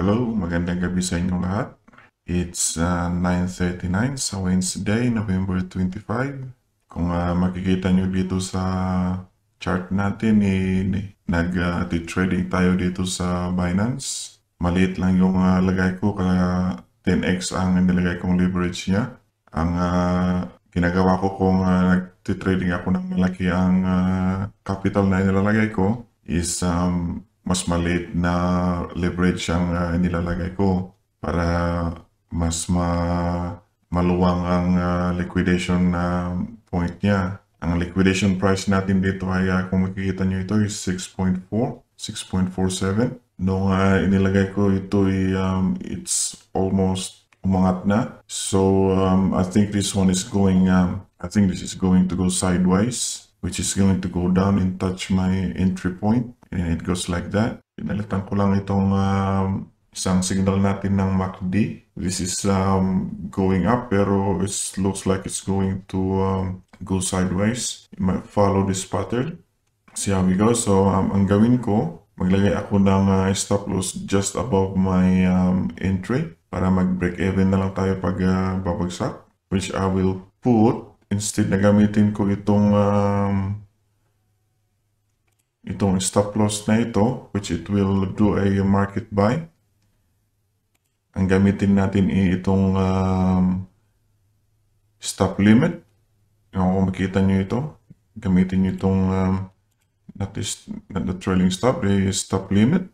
Hello, magandang gabi sa inyong lahat. It's uh, ah, 9.39 sa Wednesday, November 25. Kung uh, makikita nyo dito sa chart natin, eh, nag-trading uh, tayo dito sa Binance. Maliit lang yung uh, lagay ko, kaya 10x ang nilagay kong leverage niya. Ang uh, ginagawa ko kung uh, nag-trading ako ng malaki ang uh, capital na nilalagay ko is um, mas maliit na leverage ang uh, nilalagay ko para mas ma maluwang ang uh, liquidation na uh, point niya. Ang liquidation price natin dito ay uh, kung makikita nyo ito is 6.4, 6.47. Nung uh, inilagay ko ito ay um, it's almost umangat na. So um, I think this one is going, um, I think this is going to go sideways which is going to go down and touch my entry point. And it goes like that. Pinalitan ko lang itong um, isang signal natin ng MACD. This is um, going up pero it looks like it's going to um, go sideways. You might follow this pattern. See how we go. So um, ang gawin ko, maglagay ako ng uh, stop loss just above my um, entry para mag-break even na lang tayo pag uh, babagsak. Which I will put, instead na gamitin ko itong um, itong stop loss na ito which it will do a market buy ang gamitin natin itong um, stop limit yung kung makita nyo ito gamitin nyo itong um, not, this, not the trailing stop the stop limit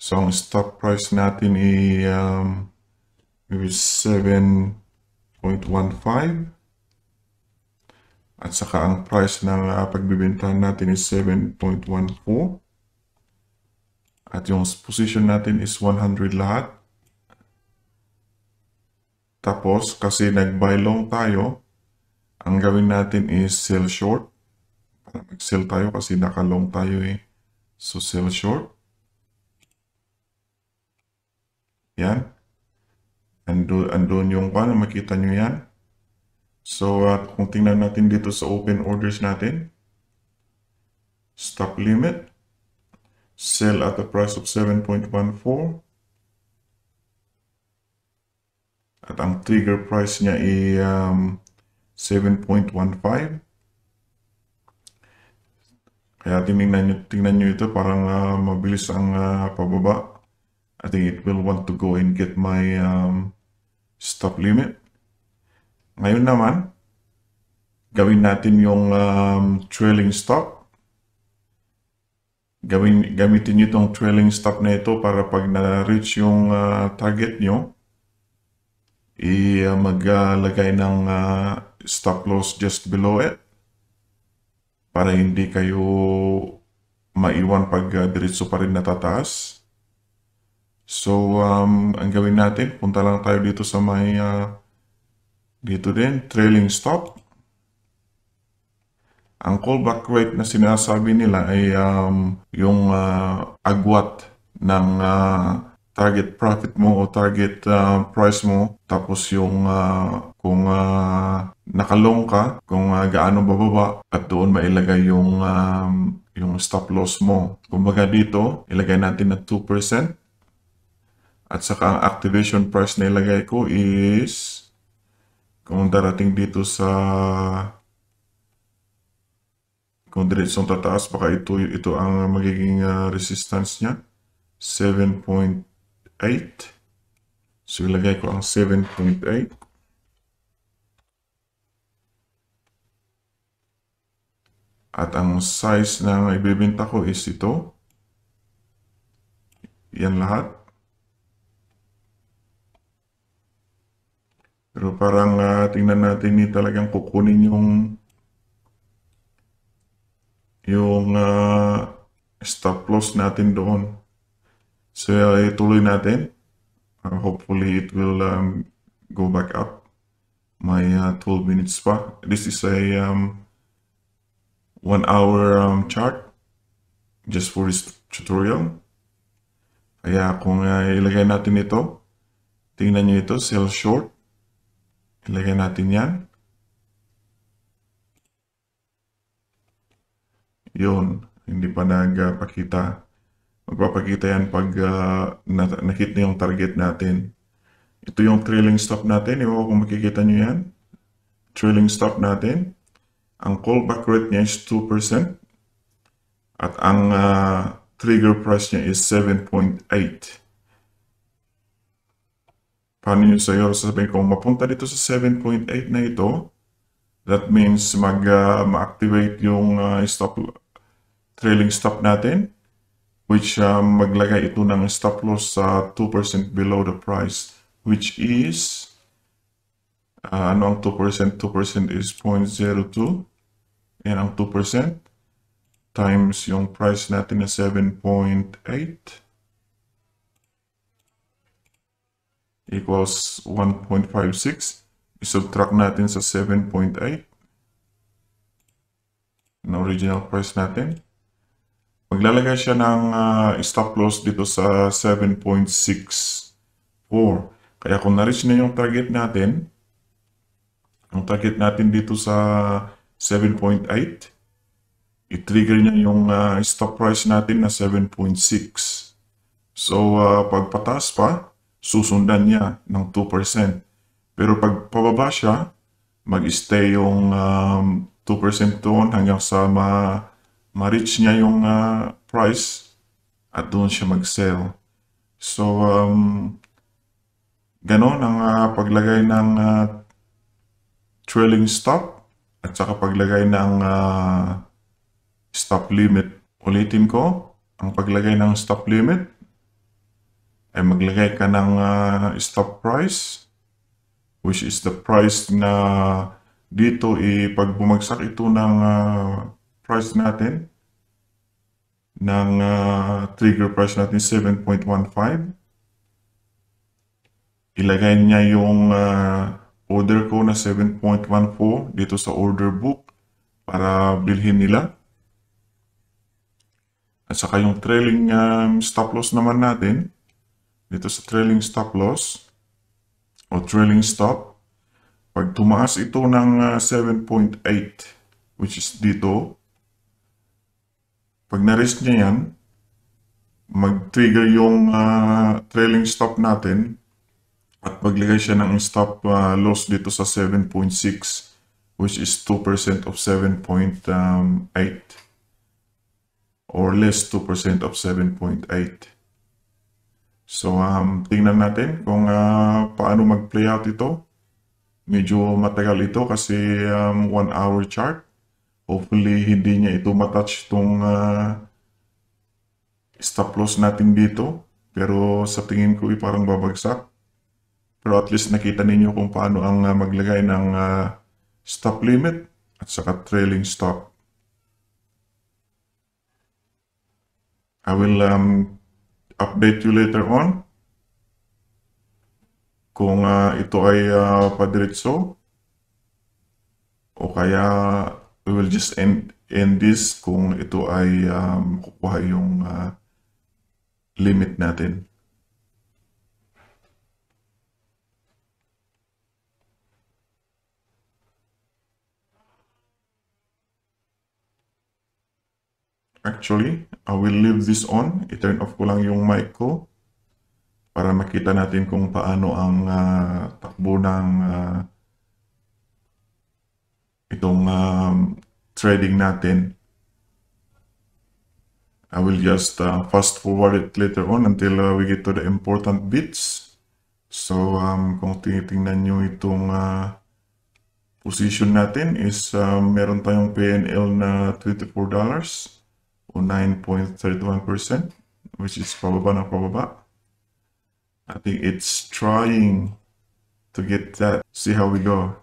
so ang stop price natin ay um, 7.15 at saka ang price ng uh, ah, pagbibintahan natin is 7.14. At yung position natin is 100 lahat. Tapos kasi nag-buy long tayo, ang gawin natin is sell short. Para mag-sell tayo kasi naka-long tayo eh. So sell short. Yan. Ando, andun yung kwan, makita nyo yan. So, at kung tingnan natin dito sa open orders natin, stop limit, sell at the price of 7.14, at ang trigger price niya ay um, 7.15. Kaya tingnan nyo, tingnan nyo ito, parang uh, mabilis ang uh, pababa. I think it will want to go and get my um, stop limit. Ngayon naman, gawin natin yung um, trailing stop. Gawin, gamitin nyo itong trailing stop na ito para pag na-reach yung uh, target nyo, i-maglagay ah, uh, ng uh, stop loss just below it para hindi kayo maiwan pag uh, diretso pa rin natataas. So, um, ang gawin natin, punta lang tayo dito sa may uh, dito din, trailing stop. Ang callback rate na sinasabi nila ay um, yung uh, agwat ng uh, target profit mo o target uh, price mo tapos yung uh, kung uh, nakalong ka kung uh, gaano bababa at doon mailagay yung um, yung stop loss mo kumbaga dito ilagay natin na 2% at saka ang activation price na ilagay ko is kung darating dito sa kung diretsong tataas baka ito ito ang magiging uh, resistance niya 7.8 so ilagay ko ang 7.8 at ang size na ibibenta ko is ito yan lahat Pero parang uh, tingnan natin ni talagang kukunin yung yung uh, stop loss natin doon. So uh, eh, ituloy natin. Uh, hopefully it will um, go back up. May uh, 12 minutes pa. This is a um, 1 hour um, chart just for this tutorial. Kaya kung uh, ilagay natin ito, tingnan nyo ito, sell short. Ilagay natin yan. Yun. Hindi pa nagpakita. Magpapakita yan pag uh, ah, nakit na yung target natin. Ito yung trailing stop natin. Iwan kung makikita nyo yan. Trailing stop natin. Ang callback rate niya is 2%. At ang uh, trigger price niya is 7.8 paano nyo sa'yo sasabihin kung mapunta dito sa 7.8 na ito, that means mag, uh, ma-activate yung uh, stop, trailing stop natin, which uh, maglagay ito ng stop loss sa uh, 2% below the price, which is, uh, ano ang 2%? 2% is 0.02, yan ang 2%, times yung price natin na 7.8, equals 1.56. Subtract natin sa 7.8 na original price natin. Maglalagay siya ng uh, stop loss dito sa 7.64. Kaya kung na-reach na yung target natin, ang target natin dito sa 7.8, i-trigger niya yung uh, stop price natin na 7.6. So, uh, pagpataas pa, susundan niya ng 2%. Pero pag pababa siya, mag-stay yung um, 2% doon hanggang sa ma- ma-reach niya yung uh, price at doon siya mag-sell. So, um, ganon ang uh, paglagay ng uh, trailing stop at saka paglagay ng uh, stop limit. Ulitin ko, ang paglagay ng stop limit ay eh, maglagay ka ng uh, ah, stop price which is the price na dito eh, pag bumagsak ito ng uh, price natin ng uh, trigger price natin 7.15 ilagay niya yung uh, order ko na 7.14 dito sa order book para bilhin nila at saka yung trailing um, stop loss naman natin dito sa trailing stop loss o trailing stop, pag tumaas ito ng 7.8 ah, which is dito, pag na-risk niya yan, mag-trigger yung uh, trailing stop natin at maglagay siya ng stop uh, loss dito sa 7.6 which is 2% of 7.8 um, or less 2% of 7.8. So, um, tingnan natin kung uh, paano mag-play out ito. Medyo matagal ito kasi um, one hour chart. Hopefully, hindi niya ito matouch itong uh, ah, stop loss natin dito. Pero sa tingin ko, eh, parang babagsak. Pero at least nakita ninyo kung paano ang uh, maglagay ng uh, stop limit at saka trailing stop. I will um, update you later on kung uh, ito ay uh, padiretso o kaya we will just end, end this kung ito ay um, ah, kukuha yung uh, limit natin. Actually, I will leave this on. I-turn off ko lang yung mic ko para makita natin kung paano ang uh, takbo ng uh, itong um, trading natin. I will just uh, fast forward it later on until uh, we get to the important bits. So, um, kung tinitingnan nyo itong uh, position natin is uh, meron tayong PNL na $24. 9.31%, which is pababa na pababa. I think it's trying to get that. See how we go.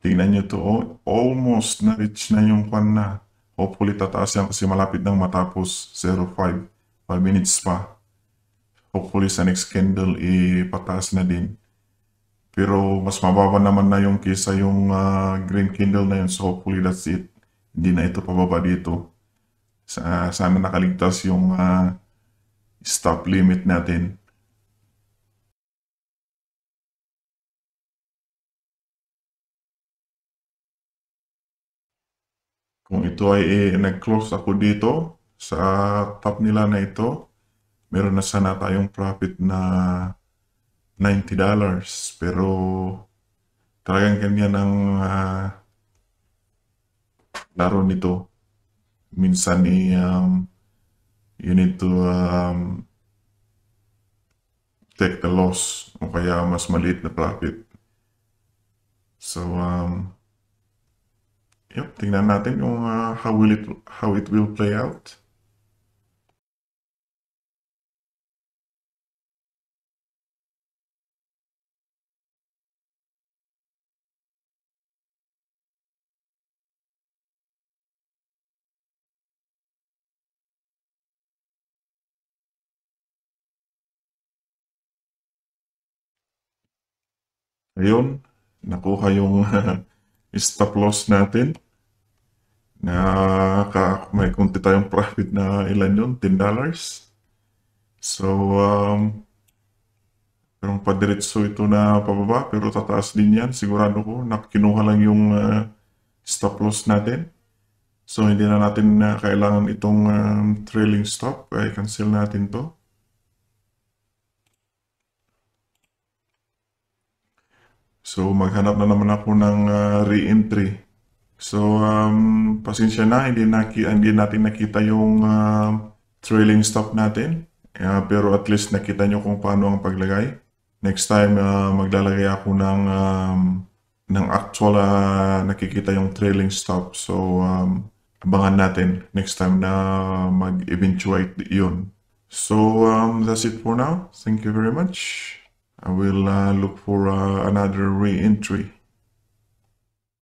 Tingnan nyo to, oh, almost na-reach na yung kwan na. Hopefully tataas yan kasi malapit nang matapos 0.5. 5 minutes pa hopefully sa next candle ipataas na din. Pero mas mababa naman na yung kesa yung uh, green candle na yun. So hopefully that's it. Hindi na ito pababa dito. Sa, sana nakaligtas yung uh, stop limit natin. Kung ito ay eh, nag-close ako dito sa top nila na ito, meron na sana tayong profit na $90 pero talagang ganyan ang uh, laro nito minsan eh, um, you need to um, take the loss o kaya mas maliit na profit so um, yep, tingnan natin yung uh, ah, how, will it, how it will play out Ayun, nakuha yung stop loss natin. Na ka, may konti tayong profit na ilan yun? $10. So, um, pero padiretso ito na pababa pero tataas din yan. Sigurado ko nakinuha lang yung uh, stop loss natin. So, hindi na natin uh, kailangan itong um, trailing stop. Kaya cancel natin to. So maghanap na naman ako ng uh, re-entry. So um, pasensya na, hindi, na, hindi natin nakita yung uh, trailing stop natin. Uh, pero at least nakita nyo kung paano ang paglagay. Next time uh, maglalagay ako ng, um, ng actual uh, nakikita yung trailing stop. So um, abangan natin next time na mag-eventuate yun. So um, that's it for now. Thank you very much. I will uh, look for uh, another re-entry